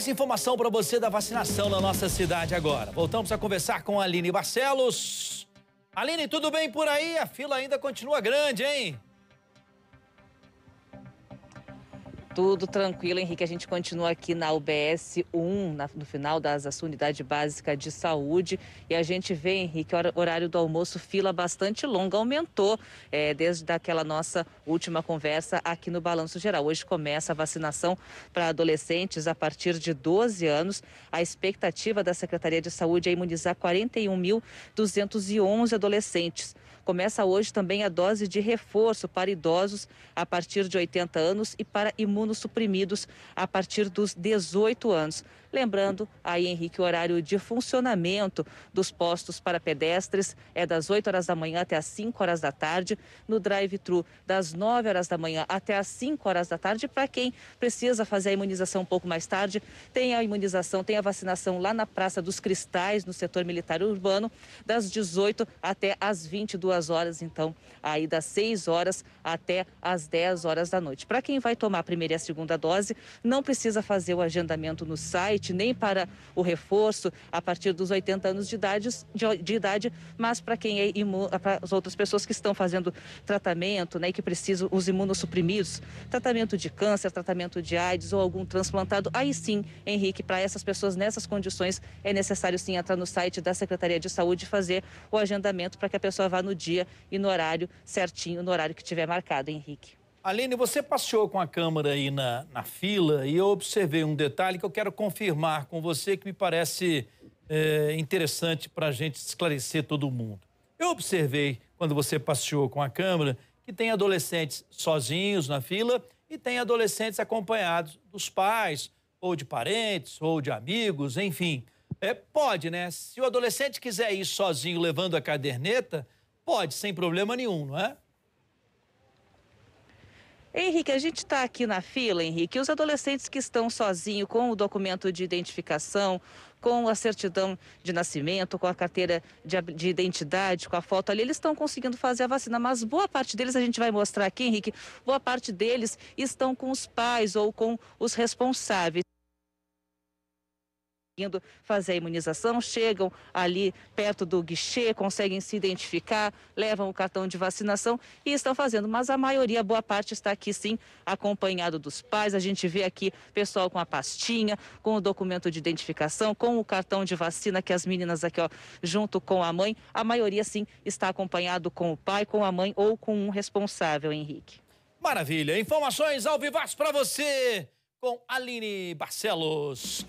Mais informação para você da vacinação na nossa cidade agora. Voltamos a conversar com a Aline Barcelos. Aline, tudo bem por aí? A fila ainda continua grande, hein? Tudo tranquilo, Henrique. A gente continua aqui na UBS 1, na, no final da ASASU, Unidade Básica de Saúde. E a gente vê, Henrique, o horário do almoço, fila bastante longa, aumentou é, desde aquela nossa última conversa aqui no Balanço Geral. Hoje começa a vacinação para adolescentes a partir de 12 anos. A expectativa da Secretaria de Saúde é imunizar 41.211 adolescentes. Começa hoje também a dose de reforço para idosos a partir de 80 anos e para imunossuprimidos a partir dos 18 anos. Lembrando aí, Henrique, o horário de funcionamento dos postos para pedestres é das 8 horas da manhã até as 5 horas da tarde, no drive-thru das 9 horas da manhã até as 5 horas da tarde. Para quem precisa fazer a imunização um pouco mais tarde, tem a imunização, tem a vacinação lá na Praça dos Cristais, no setor militar urbano, das 18 até as 22 horas, então aí das 6 horas até as 10 horas da noite. Para quem vai tomar a primeira e a segunda dose, não precisa fazer o agendamento no site nem para o reforço a partir dos 80 anos de idade, de, de idade mas para quem é imuno, para as outras pessoas que estão fazendo tratamento, né, que precisam os imunossuprimidos, tratamento de câncer, tratamento de AIDS ou algum transplantado, aí sim, Henrique, para essas pessoas nessas condições é necessário sim entrar no site da Secretaria de Saúde e fazer o agendamento para que a pessoa vá no dia e no horário certinho, no horário que tiver marcado, Henrique. Aline, você passeou com a câmera aí na, na fila e eu observei um detalhe que eu quero confirmar com você que me parece é, interessante para a gente esclarecer todo mundo. Eu observei, quando você passeou com a câmera, que tem adolescentes sozinhos na fila e tem adolescentes acompanhados dos pais, ou de parentes, ou de amigos, enfim. É, pode, né? Se o adolescente quiser ir sozinho levando a caderneta, pode, sem problema nenhum, não é? Henrique, a gente está aqui na fila, Henrique. Os adolescentes que estão sozinhos com o documento de identificação, com a certidão de nascimento, com a carteira de, de, identidade, com a foto ali, eles estão conseguindo fazer a vacina, mas boa parte deles, a gente vai mostrar aqui, Henrique, boa parte deles estão com os pais ou com os responsáveis conseguindo fazer a imunização, chegam ali perto do guichê, conseguem se identificar, levam o cartão de vacinação e estão fazendo. Mas a maioria, boa parte, está aqui sim, acompanhado dos pais. A gente vê aqui pessoal com a pastinha, com o documento de identificação, com o cartão de vacina que as meninas aqui, ó, junto com a mãe. A maioria sim está acompanhado com o pai, com a mãe ou com um responsável, Henrique. Maravilha. Informações ao vivo para você com Aline Barcelos.